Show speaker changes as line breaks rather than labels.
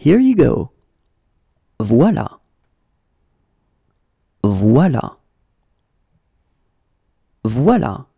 Here you go. Voilà. Voilà. Voilà.